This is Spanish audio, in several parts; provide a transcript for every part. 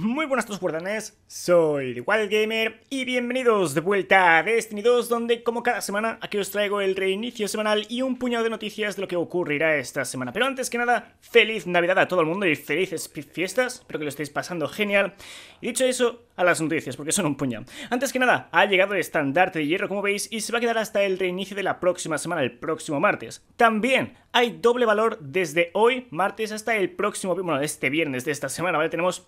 Muy buenas a todos guardanes, soy Wildgamer y bienvenidos de vuelta a Destiny 2 donde como cada semana aquí os traigo el reinicio semanal y un puñado de noticias de lo que ocurrirá esta semana. Pero antes que nada, feliz Navidad a todo el mundo y felices fiestas, espero que lo estéis pasando genial. Y dicho eso, a las noticias porque son un puñado. Antes que nada, ha llegado el estandarte de hierro como veis y se va a quedar hasta el reinicio de la próxima semana, el próximo martes. También hay doble valor desde hoy, martes, hasta el próximo, bueno, este viernes de esta semana, ¿vale? Tenemos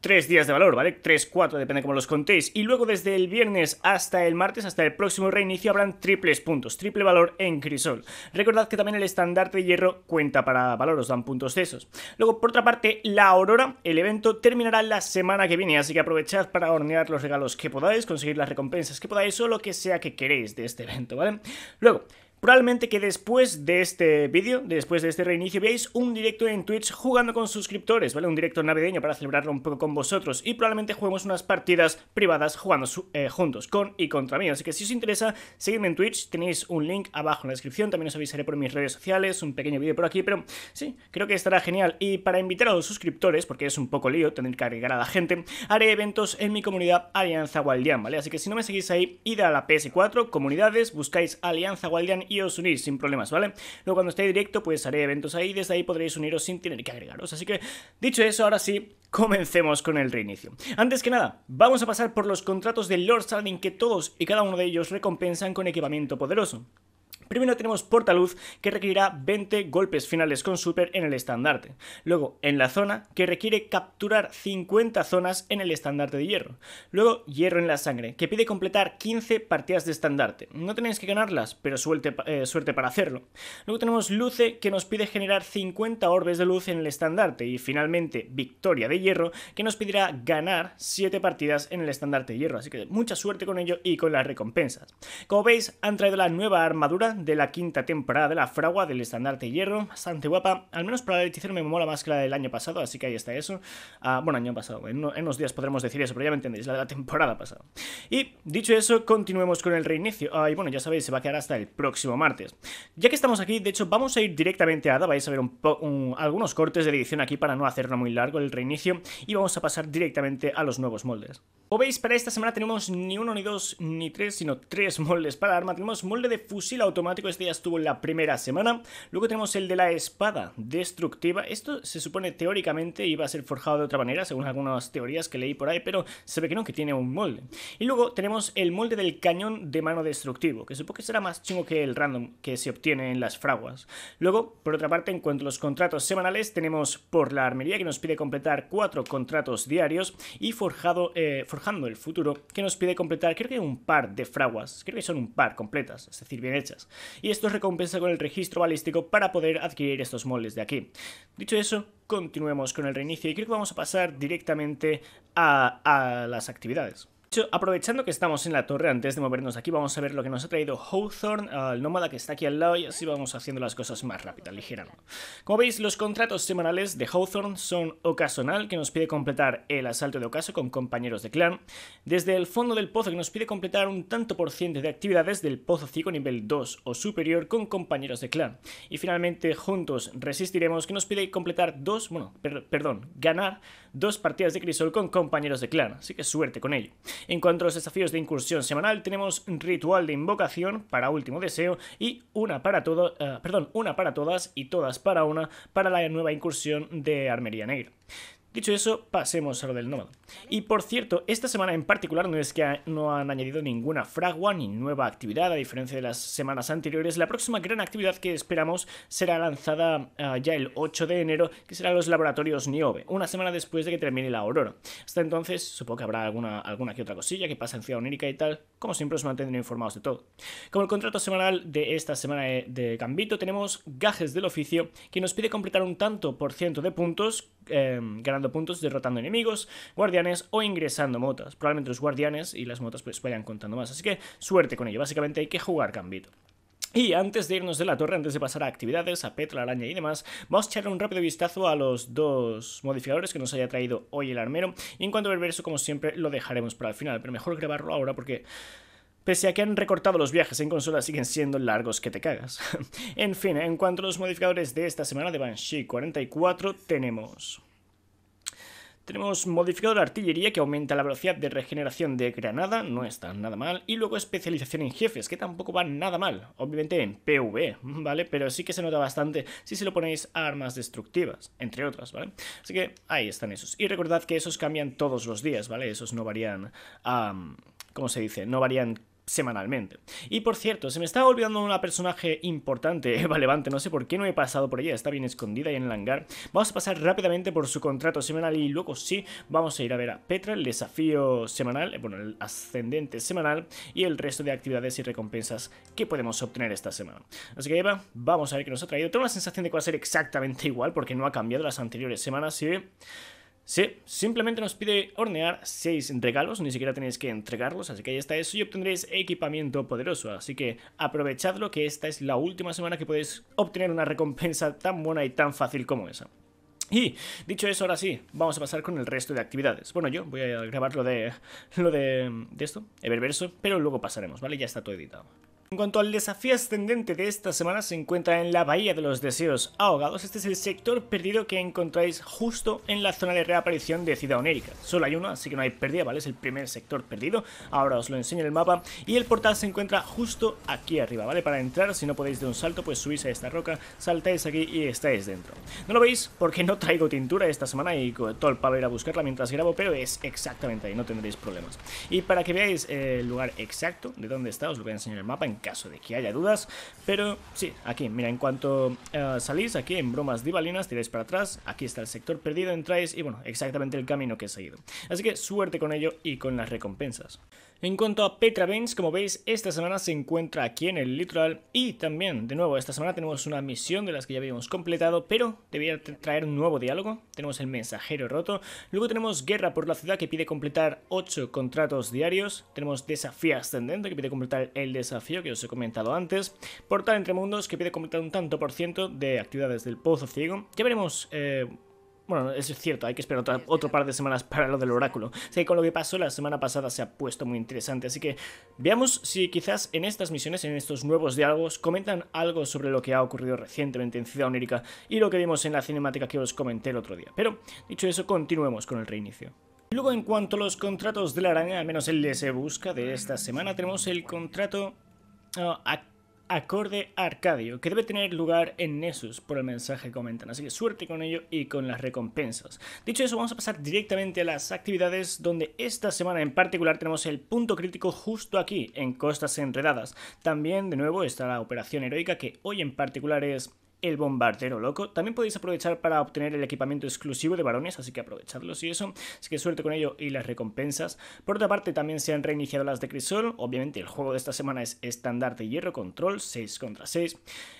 tres días de valor, ¿vale? Tres, cuatro, depende de cómo los contéis. Y luego desde el viernes hasta el martes, hasta el próximo reinicio, habrán triples puntos, triple valor en crisol. Recordad que también el estandarte de hierro cuenta para valor, os dan puntos esos. Luego, por otra parte, la aurora, el evento, terminará la semana que viene, así que aprovechad para hornear los regalos que podáis, conseguir las recompensas que podáis o lo que sea que queréis de este evento, ¿vale? Luego, Probablemente que después de este vídeo, después de este reinicio, veáis un directo en Twitch jugando con suscriptores, ¿vale? Un directo navideño para celebrarlo un poco con vosotros y probablemente juguemos unas partidas privadas jugando eh, juntos, con y contra mí. Así que si os interesa, seguidme en Twitch, tenéis un link abajo en la descripción, también os avisaré por mis redes sociales, un pequeño vídeo por aquí, pero sí, creo que estará genial. Y para invitar a los suscriptores, porque es un poco lío tener que agregar a la gente, haré eventos en mi comunidad Alianza Gualdian, ¿vale? Así que si no me seguís ahí, id a la PS4, comunidades, buscáis Alianza Gualdian y os unís sin problemas, ¿vale? Luego cuando esté directo, pues haré eventos ahí, desde ahí podréis uniros sin tener que agregaros. Así que, dicho eso, ahora sí, comencemos con el reinicio. Antes que nada, vamos a pasar por los contratos de Lord Saladin que todos y cada uno de ellos recompensan con equipamiento poderoso. Primero tenemos Portaluz, que requerirá 20 golpes finales con super en el estandarte. Luego, en la zona, que requiere capturar 50 zonas en el estandarte de hierro. Luego, Hierro en la sangre, que pide completar 15 partidas de estandarte. No tenéis que ganarlas, pero suerte, eh, suerte para hacerlo. Luego tenemos Luce, que nos pide generar 50 orbes de luz en el estandarte. Y finalmente, Victoria de Hierro, que nos pedirá ganar 7 partidas en el estandarte de hierro. Así que mucha suerte con ello y con las recompensas. Como veis, han traído la nueva armadura de la quinta temporada de La Fragua del Estandarte Hierro, bastante guapa, al menos para la edición me mola más que la del año pasado, así que ahí está eso. Ah, bueno, año pasado, en, unos días podremos decir eso, pero ya me entendéis, la de la temporada pasada. Y dicho eso, continuemos con el reinicio. Ah, y bueno, ya sabéis, se va a quedar hasta el próximo martes. Ya que estamos aquí, de hecho, vamos a ir directamente a ADA, vais a ver algunos cortes de edición aquí para no hacerlo muy largo el reinicio, y vamos a pasar directamente a los nuevos moldes. Como veis, para esta semana tenemos ni uno, ni dos, ni tres, sino tres moldes para arma. Tenemos molde de fusil automático este ya estuvo en la primera semana. Luego tenemos el de la espada destructiva. Esto se supone teóricamente iba a ser forjado de otra manera, según algunas teorías que leí por ahí, pero se ve que no, que tiene un molde. Y luego tenemos el molde del cañón de mano destructivo, que supongo que será más chingo que el random que se obtiene en las fraguas. Luego, por otra parte, en cuanto a los contratos semanales, tenemos por la armería que nos pide completar cuatro contratos diarios y forjado, eh, forjando el futuro que nos pide completar creo que un par de fraguas, creo que son un par completas, es decir, bien hechas y esto recompensa con el registro balístico para poder adquirir estos moldes de aquí. Dicho eso, continuemos con el reinicio y creo que vamos a pasar directamente a las actividades. Aprovechando que estamos en la torre, antes de movernos aquí, vamos a ver lo que nos ha traído Hawthorne, el nómada que está aquí al lado, y así vamos haciendo las cosas más rápidas, ligera. Como veis, los contratos semanales de Hawthorne son ocasional, que nos pide completar el asalto de ocaso con compañeros de clan, desde el fondo del pozo, que nos pide completar un tanto por ciento de actividades del pozo cico nivel 2 o superior con compañeros de clan, y finalmente juntos resistiremos, que nos pide completar dos, bueno, perdón, ganar dos partidas de crisol con compañeros de clan, así que suerte con ello. En cuanto a los desafíos de incursión semanal, tenemos ritual de invocación para último deseo y una para eh, perdón, una para todas y todas para una para la nueva incursión de Armería Negra. Dicho eso, pasemos a lo del nómada. Y por cierto, esta semana en particular no es que no han añadido ninguna fragua ni nueva actividad, a diferencia de las semanas anteriores. La próxima gran actividad que esperamos será lanzada ah, ya el 8 de enero, que será los laboratorios Niobe, una semana después de que termine la aurora. Hasta entonces, supongo que habrá alguna, alguna que otra cosilla que pasa en Ciudad Onírica y tal. Como siempre, os mantendré informados de todo. Como el contrato semanal de esta semana de, eh, de Gambito, tenemos Gajes del Oficio, que nos pide completar un tanto por ciento de puntos Em, ganando puntos, derrotando enemigos, guardianes o ingresando motas. Probablemente los guardianes y las motas pues vayan contando más. Así que suerte con ello. Básicamente hay que jugar cambito. Y antes de irnos de la torre, antes de pasar a actividades, a Pet, la araña y demás, vamos a echar un rápido vistazo a los dos modificadores que nos haya traído hoy el armero. Y en cuanto a ver eso, como siempre, lo dejaremos para el final. Pero mejor grabarlo ahora porque Pese a que han recortado los viajes en consola, siguen siendo largos que te cagas. en fin, en cuanto a los modificadores de esta semana de Banshee 44, tenemos... Tenemos modificador de artillería que aumenta la velocidad de regeneración de granada, no está nada mal. Y luego especialización en jefes, que tampoco va nada mal. Obviamente en PV, ¿vale? Pero sí que se nota bastante si se lo ponéis a armas destructivas, entre otras, ¿vale? Así que ahí están esos. Y recordad que esos cambian todos los días, ¿vale? Esos no varían a... ¿Cómo se dice? No varían semanalmente. Y por cierto, se me estaba olvidando una personaje importante, Eva Levante, no sé por qué no he pasado por ella, está bien escondida y en el hangar. Vamos a pasar rápidamente por su contrato semanal y luego sí, vamos a ir a ver a Petra, el desafío semanal, eh, bueno, el ascendente semanal y el resto de actividades y recompensas que podemos obtener esta semana. Así que Eva, vamos a ver qué nos ha traído. Tengo la sensación de que va a ser exactamente igual porque no ha cambiado las anteriores semanas ¿sí? Sí, simplemente nos pide hornear 6 regalos, ni siquiera tenéis que entregarlos, así que ya está eso y obtendréis equipamiento poderoso, así que aprovechadlo que esta es la última semana que podéis obtener una recompensa tan buena y tan fácil como esa. Y dicho eso, ahora sí, vamos a pasar con el resto de actividades. Bueno, yo voy a grabar lo de, lo de, de esto, Eververso, pero luego pasaremos, ¿vale? Ya está todo editado. En cuanto al desafío ascendente de esta semana se encuentra en la Bahía de los Deseos Ahogados. Este es el sector perdido que encontráis justo en la zona de reaparición de Ciudad Onérica. Solo hay uno, así que no hay pérdida, ¿vale? Es el primer sector perdido. Ahora os lo enseño en el mapa. Y el portal se encuentra justo aquí arriba, ¿vale? Para entrar, si no podéis de un salto, pues subís a esta roca, saltáis aquí y estáis dentro. No lo veis porque no traigo tintura esta semana y todo el pavo ir a buscarla mientras grabo, pero es exactamente ahí, no tendréis problemas. Y para que veáis el lugar exacto de dónde está, os lo voy a enseñar en el mapa en caso de que haya dudas. Pero sí, aquí, mira, en cuanto eh, salís, aquí en bromas divalinas, tiráis para atrás, aquí está el sector perdido, entráis y bueno, exactamente el camino que he seguido. Así que suerte con ello y con las recompensas. En cuanto a Petra Banks, como veis, esta semana se encuentra aquí en el litoral y también, de nuevo, esta semana tenemos una misión de las que ya habíamos completado, pero debía traer un nuevo diálogo. Tenemos el mensajero roto, luego tenemos guerra por la ciudad que pide completar 8 contratos diarios, tenemos desafío ascendente que pide completar el desafío que os he comentado antes, portal entre mundos que pide completar un tanto por ciento de actividades del pozo ciego. Ya veremos... Eh, bueno, es cierto, hay que esperar otro par de semanas para lo del oráculo. Sé que con lo que pasó la semana pasada se ha puesto muy interesante, así que veamos si quizás en estas misiones, en estos nuevos diálogos, comentan algo sobre lo que ha ocurrido recientemente en Ciudad Onírica y lo que vimos en la cinemática que os comenté el otro día. Pero, dicho eso, continuemos con el reinicio. Luego, en cuanto a los contratos de la araña, al menos el de se busca de esta semana, tenemos el contrato ah, acorde Arcadio, que debe tener lugar en Nessus por el mensaje que comentan. Así que suerte con ello y con las recompensas. Dicho eso, vamos a pasar directamente a las actividades donde esta semana en particular tenemos el punto crítico justo aquí, en Costas Enredadas. También, de nuevo, está la operación heroica que hoy en particular es el bombardero loco. También podéis aprovechar para obtener el equipamiento exclusivo de varones, así que aprovechadlos y eso. Así que suerte con ello y las recompensas. Por otra parte, también se han reiniciado las de Crisol. Obviamente, el juego de esta semana es Estándar de hierro, control, 6 contra 6.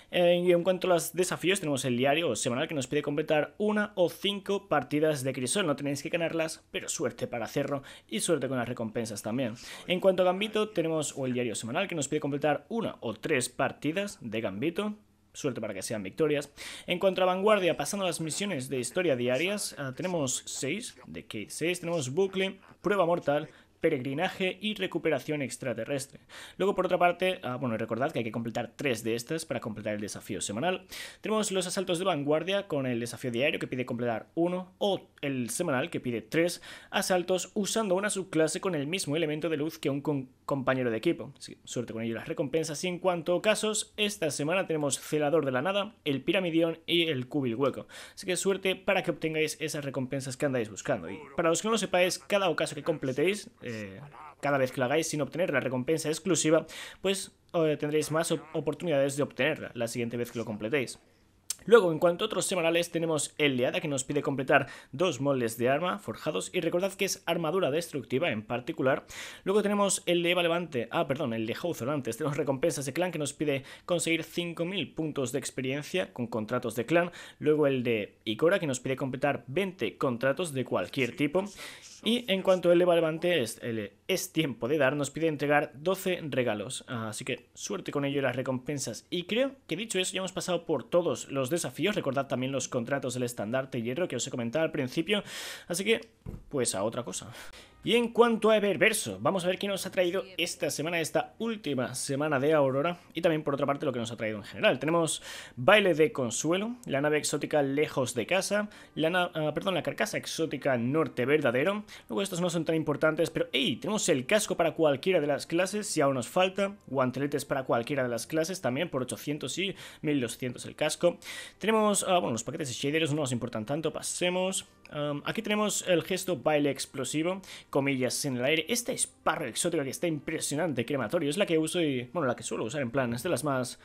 Eh, y en cuanto a los desafíos, tenemos el diario o semanal que nos pide completar una o cinco partidas de Crisol. No tenéis que ganarlas, pero suerte para hacerlo y suerte con las recompensas también. En cuanto a Gambito, tenemos o el diario semanal que nos pide completar una o tres partidas de Gambito suerte para que sean victorias. En vanguardia, pasando a las misiones de historia diarias, ah, tenemos 6 de que 6, tenemos bucle, prueba mortal, peregrinaje y recuperación extraterrestre. Luego, por otra parte, ah, bueno, recordad que hay que completar tres de estas para completar el desafío semanal. Tenemos los asaltos de vanguardia con el desafío diario que pide completar uno o el semanal que pide tres asaltos usando una subclase con el mismo elemento de luz que un, con compañero de equipo. suerte con ello las recompensas. Y en cuanto a casos, esta semana tenemos Celador de la Nada, el Piramidión y el Cubil Hueco. Así que suerte para que obtengáis esas recompensas que andáis buscando. Y para los que no lo sepáis, cada ocaso que completéis, eh, cada vez que lo hagáis sin obtener la recompensa exclusiva, pues eh, tendréis más oportunidades de obtenerla la siguiente vez que lo completéis. Luego, en cuanto a otros semanales, tenemos el de Ada, que nos pide completar dos moldes de arma forjados y recordad que es armadura destructiva en particular. Luego tenemos el de Eva Levante, ah, perdón, el de Hawthorne tenemos recompensas de clan que nos pide conseguir 5.000 puntos de experiencia con contratos de clan. Luego el de Ikora que nos pide completar 20 contratos de cualquier tipo. Y en cuanto él levante es, es tiempo de dar, nos pide entregar 12 regalos. Así que suerte con ello y las recompensas. Y creo que dicho eso, ya hemos pasado por todos los desafíos. Recordad también los contratos del estandarte hierro que os he comentado al principio. Así que, pues a otra cosa. Y en cuanto a Eververso, vamos a ver qué nos ha traído esta semana, esta última semana de Aurora, y también por otra parte lo que nos ha traído en general. Tenemos Baile de Consuelo, la nave exótica Lejos de Casa, la, ah, perdón, la carcasa exótica Norte Verdadero, luego estos no son tan importantes, pero hey, tenemos el casco para cualquiera de las clases, si aún nos falta, guanteletes para cualquiera de las clases, también por 800 y 1200 el casco. Tenemos, ah, bueno, los paquetes de shaders no nos importan tanto, pasemos aquí tenemos el gesto baile explosivo, comillas en el aire. Esta es exótica que está impresionante, crematorio. Es la que uso y, bueno, la que suelo usar en plan, es de las más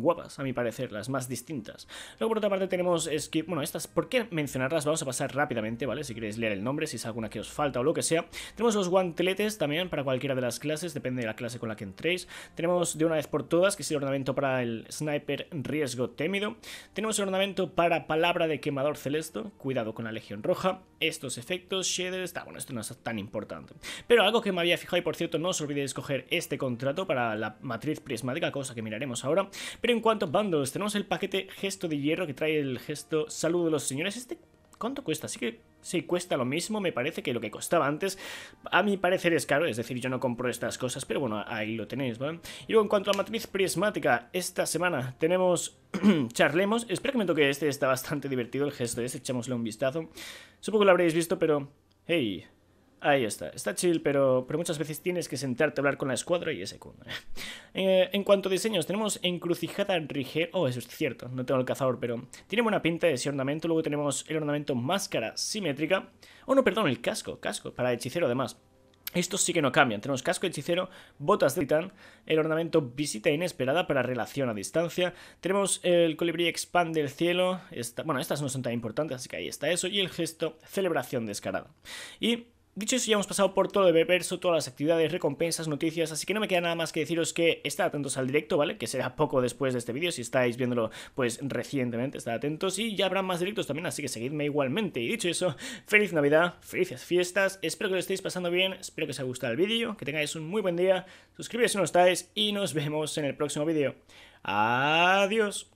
guapas, a mi parecer, las más distintas. Luego, por otra parte, tenemos es que, bueno, estas, ¿por qué mencionarlas? Vamos a pasar rápidamente, ¿vale? Si queréis leer el nombre, si es alguna que os falta o lo que sea. Tenemos los guanteletes también para cualquiera de las clases, depende de la clase con la que entréis. Tenemos de una vez por todas, que es el ornamento para el sniper riesgo temido. Tenemos el ornamento para palabra de quemador celesto, cuidado con la legión roja. Estos efectos, shaders, está ah, bueno, esto no es tan importante. Pero algo que me había fijado y por cierto, no os olvidéis coger este contrato para la matriz prismática, cosa que miraremos ahora. Pero en cuanto a bundles, tenemos el paquete gesto de hierro que trae el gesto saludo de los señores. Este, ¿cuánto cuesta? Así que sí, cuesta lo mismo, me parece que lo que costaba antes. A mi parecer es caro, es decir, yo no compro estas cosas, pero bueno, ahí lo tenéis, ¿vale? Y luego en cuanto a matriz prismática, esta semana tenemos charlemos. Espero que me toque este, está bastante divertido el gesto este, echémosle un vistazo. Supongo que lo habréis visto, pero... Hey, Ahí está, está chill, pero, pero muchas veces tienes que sentarte a hablar con la escuadra y ese cundo. Eh, en cuanto a diseños, tenemos Encrucijada rige... Oh, eso es cierto, no tengo el cazador, pero tiene buena pinta ese ornamento. Luego tenemos el ornamento Máscara Simétrica. Oh, no, perdón, el casco, casco, para hechicero además. Estos sí que no cambian. Tenemos casco hechicero, botas de titán, el ornamento visita inesperada para relación a distancia. Tenemos el colibrí expande el cielo. bueno, estas no son tan importantes, así que ahí está eso. Y el gesto celebración descarada. Y Dicho eso, ya hemos pasado por todo el verso, todas las actividades, recompensas, noticias, así que no me queda nada más que deciros que estad atentos al directo, ¿vale? Que será poco después de este vídeo, si estáis viéndolo pues recientemente, estad atentos y ya habrá más directos también, así que seguidme igualmente. Y dicho eso, feliz Navidad, felices fiestas, espero que lo estéis pasando bien, espero que os haya gustado el vídeo, que tengáis un muy buen día, suscribíos si no estáis y nos vemos en el próximo vídeo. Adiós.